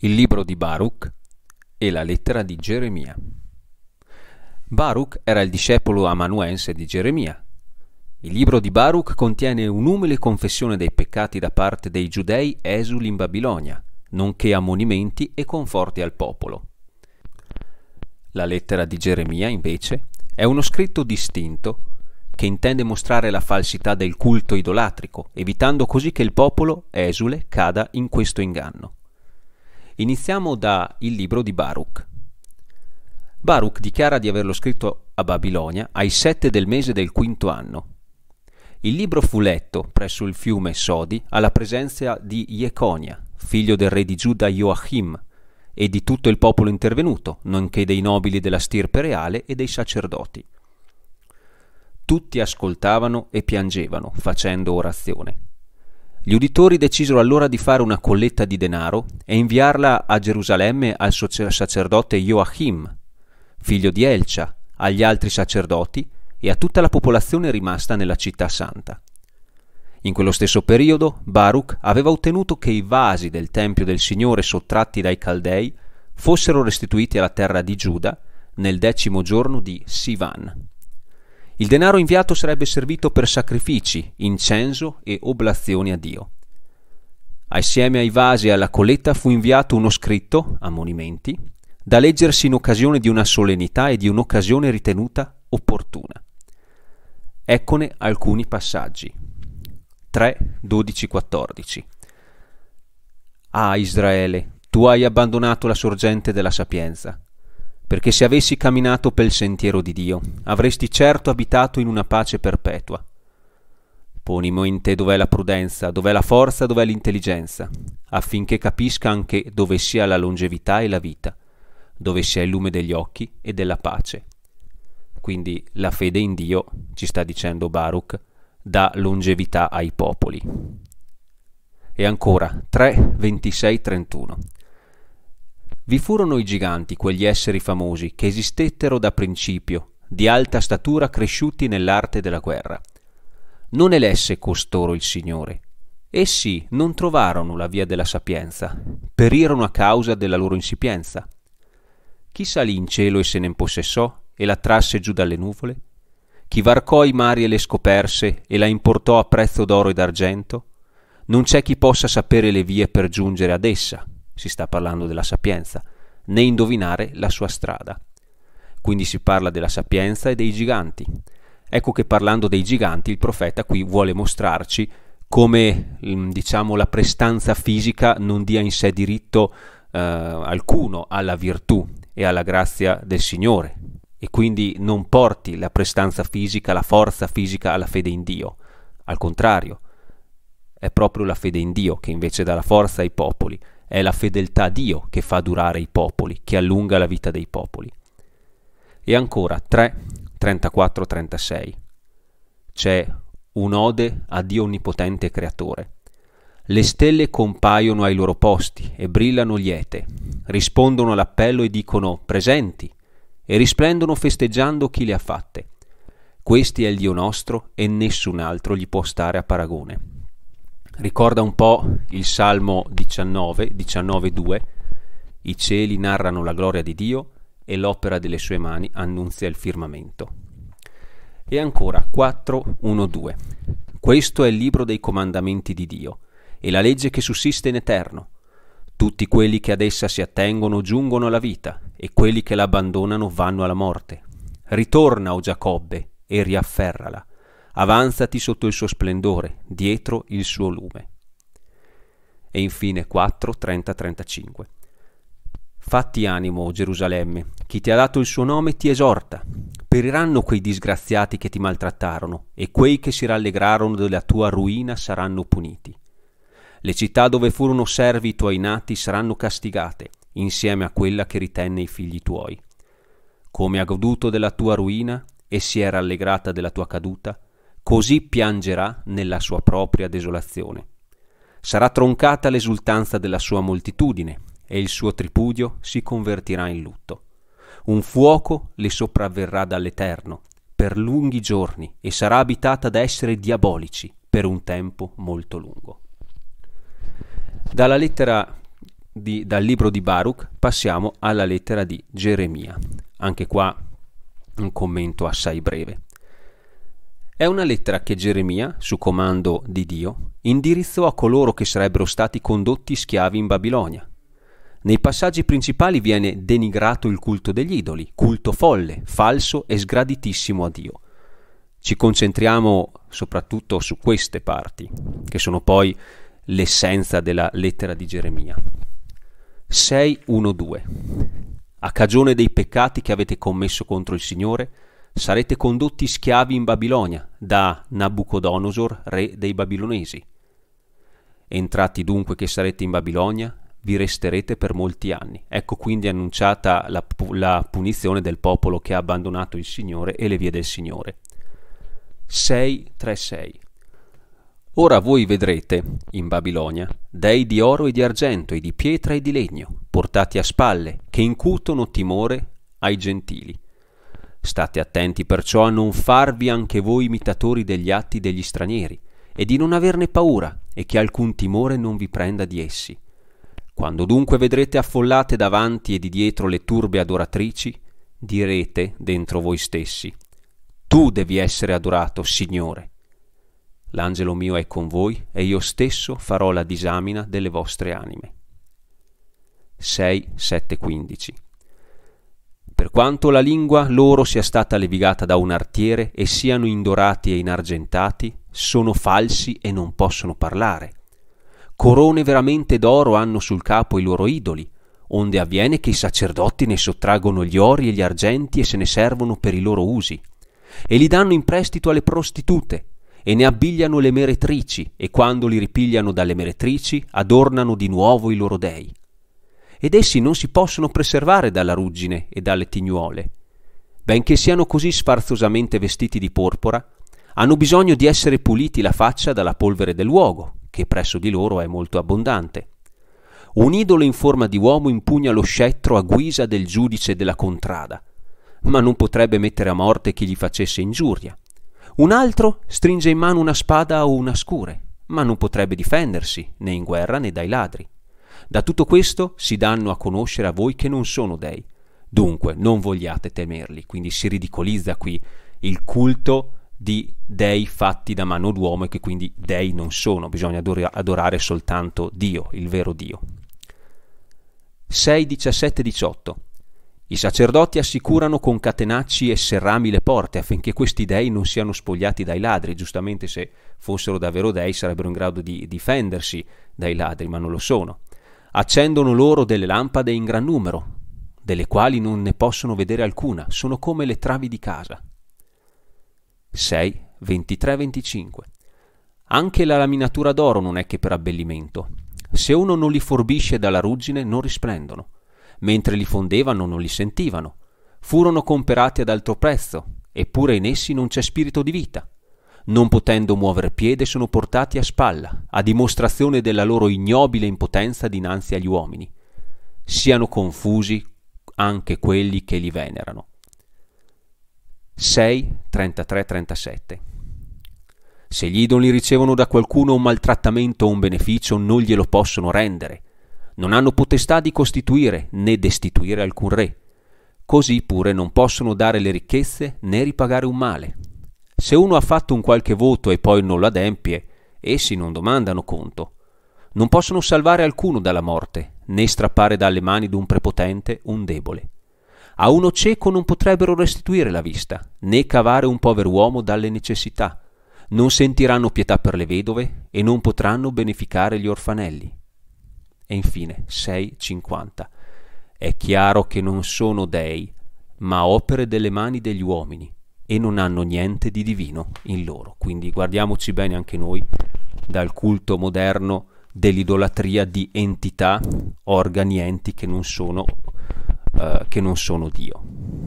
il libro di Baruch e la lettera di Geremia. Baruch era il discepolo amanuense di Geremia. Il libro di Baruch contiene un'umile confessione dei peccati da parte dei giudei esuli in Babilonia, nonché ammonimenti e conforti al popolo. La lettera di Geremia, invece, è uno scritto distinto che intende mostrare la falsità del culto idolatrico, evitando così che il popolo esule cada in questo inganno. Iniziamo dal libro di Baruch. Baruch dichiara di averlo scritto a Babilonia ai sette del mese del quinto anno. Il libro fu letto presso il fiume Sodi alla presenza di Jeconia, figlio del re di Giuda Joachim, e di tutto il popolo intervenuto, nonché dei nobili della stirpe reale e dei sacerdoti. Tutti ascoltavano e piangevano, facendo orazione. Gli uditori decisero allora di fare una colletta di denaro e inviarla a Gerusalemme al sacerdote Joachim, figlio di Elcia, agli altri sacerdoti e a tutta la popolazione rimasta nella città santa. In quello stesso periodo Baruch aveva ottenuto che i vasi del Tempio del Signore sottratti dai Caldei fossero restituiti alla terra di Giuda nel decimo giorno di Sivan. Il denaro inviato sarebbe servito per sacrifici, incenso e oblazioni a Dio. Assieme ai vasi e alla colletta fu inviato uno scritto, ammonimenti, da leggersi in occasione di una solennità e di un'occasione ritenuta opportuna. Eccone alcuni passaggi. 3, 12, 14. Ah Israele, tu hai abbandonato la sorgente della sapienza perché se avessi camminato pel sentiero di Dio, avresti certo abitato in una pace perpetua. Ponimo in te dov'è la prudenza, dov'è la forza, dov'è l'intelligenza, affinché capisca anche dove sia la longevità e la vita, dove sia il lume degli occhi e della pace. Quindi la fede in Dio, ci sta dicendo Baruch, dà longevità ai popoli. E ancora 3, 26, 31. Vi furono i giganti, quegli esseri famosi, che esistettero da principio, di alta statura cresciuti nell'arte della guerra. Non elesse costoro il Signore. Essi non trovarono la via della sapienza, perirono a causa della loro insipienza. Chi salì in cielo e se ne impossessò e la trasse giù dalle nuvole? Chi varcò i mari e le scoperse e la importò a prezzo d'oro e d'argento? Non c'è chi possa sapere le vie per giungere ad essa si sta parlando della sapienza, né indovinare la sua strada. Quindi si parla della sapienza e dei giganti. Ecco che parlando dei giganti il profeta qui vuole mostrarci come mm, diciamo, la prestanza fisica non dia in sé diritto eh, alcuno alla virtù e alla grazia del Signore e quindi non porti la prestanza fisica, la forza fisica alla fede in Dio. Al contrario, è proprio la fede in Dio che invece dà la forza ai popoli è la fedeltà a Dio che fa durare i popoli, che allunga la vita dei popoli. E ancora 3, 34, 36. C'è un'ode a Dio Onnipotente e Creatore. Le stelle compaiono ai loro posti e brillano liete, rispondono all'appello e dicono presenti e risplendono festeggiando chi le ha fatte. Questi è il Dio nostro e nessun altro gli può stare a paragone ricorda un po' il Salmo 19, 19.2, i cieli narrano la gloria di Dio e l'opera delle sue mani annunzia il firmamento. E ancora 4.1.2, questo è il libro dei comandamenti di Dio e la legge che sussiste in eterno. Tutti quelli che ad essa si attengono giungono alla vita e quelli che la abbandonano vanno alla morte. Ritorna, o Giacobbe, e riafferrala avanzati sotto il suo splendore, dietro il suo lume. E infine 4, 30, 35. Fatti animo, o Gerusalemme, chi ti ha dato il suo nome ti esorta. Periranno quei disgraziati che ti maltrattarono, e quei che si rallegrarono della tua ruina saranno puniti. Le città dove furono servi i tuoi nati saranno castigate, insieme a quella che ritenne i figli tuoi. Come ha goduto della tua ruina e si è rallegrata della tua caduta, così piangerà nella sua propria desolazione. Sarà troncata l'esultanza della sua moltitudine e il suo tripudio si convertirà in lutto. Un fuoco le sopravverrà dall'Eterno per lunghi giorni e sarà abitata da esseri diabolici per un tempo molto lungo. Dalla lettera di, dal libro di Baruch passiamo alla lettera di Geremia. Anche qua un commento assai breve. È una lettera che Geremia, su comando di Dio, indirizzò a coloro che sarebbero stati condotti schiavi in Babilonia. Nei passaggi principali viene denigrato il culto degli idoli, culto folle, falso e sgraditissimo a Dio. Ci concentriamo soprattutto su queste parti, che sono poi l'essenza della lettera di Geremia. 6.1.2 A cagione dei peccati che avete commesso contro il Signore, sarete condotti schiavi in Babilonia da Nabucodonosor, re dei babilonesi. Entrati dunque che sarete in Babilonia, vi resterete per molti anni. Ecco quindi annunciata la, la punizione del popolo che ha abbandonato il Signore e le vie del Signore. 636 Ora voi vedrete, in Babilonia, dei di oro e di argento e di pietra e di legno, portati a spalle, che incutono timore ai gentili State attenti perciò a non farvi anche voi imitatori degli atti degli stranieri, e di non averne paura, e che alcun timore non vi prenda di essi. Quando dunque vedrete affollate davanti e di dietro le turbe adoratrici, direte dentro voi stessi, Tu devi essere adorato, Signore. L'angelo mio è con voi e io stesso farò la disamina delle vostre anime. 6, 7, 15 per quanto la lingua loro sia stata levigata da un artiere e siano indorati e inargentati, sono falsi e non possono parlare. Corone veramente d'oro hanno sul capo i loro idoli, onde avviene che i sacerdoti ne sottraggono gli ori e gli argenti e se ne servono per i loro usi, e li danno in prestito alle prostitute, e ne abbigliano le meretrici, e quando li ripigliano dalle meretrici adornano di nuovo i loro dei ed essi non si possono preservare dalla ruggine e dalle tignuole. Benché siano così sfarzosamente vestiti di porpora, hanno bisogno di essere puliti la faccia dalla polvere del luogo, che presso di loro è molto abbondante. Un idolo in forma di uomo impugna lo scettro a guisa del giudice della contrada, ma non potrebbe mettere a morte chi gli facesse ingiuria. Un altro stringe in mano una spada o una scure, ma non potrebbe difendersi né in guerra né dai ladri. Da tutto questo si danno a conoscere a voi che non sono dei. Dunque, non vogliate temerli. Quindi si ridicolizza qui il culto di dei fatti da mano d'uomo e che quindi dei non sono, bisogna adorare soltanto Dio, il vero Dio. 6, 17, 18 I sacerdoti assicurano con catenacci e serrami le porte affinché questi dei non siano spogliati dai ladri. Giustamente se fossero davvero dei sarebbero in grado di difendersi dai ladri, ma non lo sono. Accendono loro delle lampade in gran numero, delle quali non ne possono vedere alcuna, sono come le travi di casa. 6, 23, 25. Anche la laminatura d'oro non è che per abbellimento. Se uno non li forbisce dalla ruggine, non risplendono. Mentre li fondevano, non li sentivano. Furono comperati ad alto prezzo, eppure in essi non c'è spirito di vita non potendo muovere piede, sono portati a spalla, a dimostrazione della loro ignobile impotenza dinanzi agli uomini. Siano confusi anche quelli che li venerano. 6, 33, 37 Se gli idoli ricevono da qualcuno un maltrattamento o un beneficio, non glielo possono rendere. Non hanno potestà di costituire né destituire alcun re. Così pure non possono dare le ricchezze né ripagare un male. Se uno ha fatto un qualche voto e poi non lo adempie, essi non domandano conto. Non possono salvare alcuno dalla morte, né strappare dalle mani d'un prepotente un debole. A uno cieco non potrebbero restituire la vista, né cavare un povero uomo dalle necessità. Non sentiranno pietà per le vedove e non potranno beneficare gli orfanelli. E infine 6.50. È chiaro che non sono dei, ma opere delle mani degli uomini e non hanno niente di divino in loro. Quindi guardiamoci bene anche noi dal culto moderno dell'idolatria di entità, organi, enti che non sono, eh, che non sono Dio.